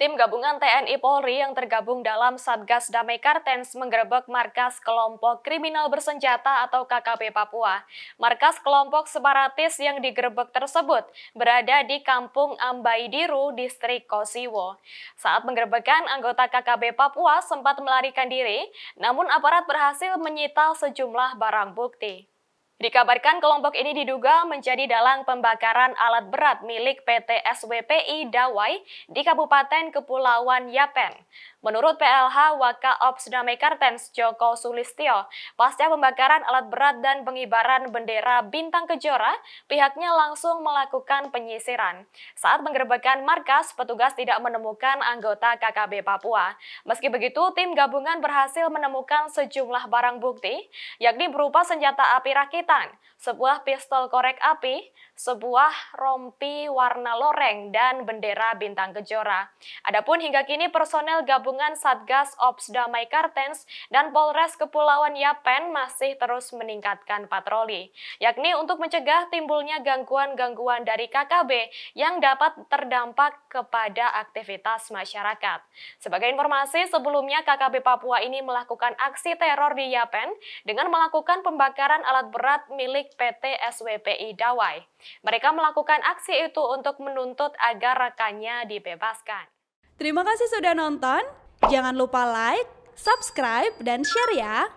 Tim gabungan TNI Polri yang tergabung dalam Satgas Damai Kartens menggerebek markas kelompok kriminal bersenjata atau KKB Papua. Markas kelompok separatis yang digerebek tersebut berada di Kampung Ambaidiru, Distrik Kosiwo. Saat menggerebekan, anggota KKB Papua sempat melarikan diri, namun aparat berhasil menyita sejumlah barang bukti. Dikabarkan kelompok ini diduga menjadi dalang pembakaran alat berat milik PT SWPI Dawai di Kabupaten Kepulauan Yapen. Menurut PLH Waka Ops Damekartens Joko Sulistio, pasca pembakaran alat berat dan pengibaran bendera bintang kejora, pihaknya langsung melakukan penyisiran. Saat penggerbekan markas, petugas tidak menemukan anggota KKB Papua. Meski begitu, tim gabungan berhasil menemukan sejumlah barang bukti, yakni berupa senjata api rakit sebuah pistol korek api, sebuah rompi warna loreng, dan bendera bintang kejora. Adapun hingga kini personel gabungan Satgas Ops Damai Kartens dan Polres Kepulauan Yapen masih terus meningkatkan patroli, yakni untuk mencegah timbulnya gangguan-gangguan dari KKB yang dapat terdampak kepada aktivitas masyarakat. Sebagai informasi, sebelumnya KKB Papua ini melakukan aksi teror di Yapen dengan melakukan pembakaran alat berat Barat milik PT SWPI Dawai. Mereka melakukan aksi itu untuk menuntut agar rekannya dibebaskan. Terima kasih sudah nonton. Jangan lupa like, subscribe, dan share ya.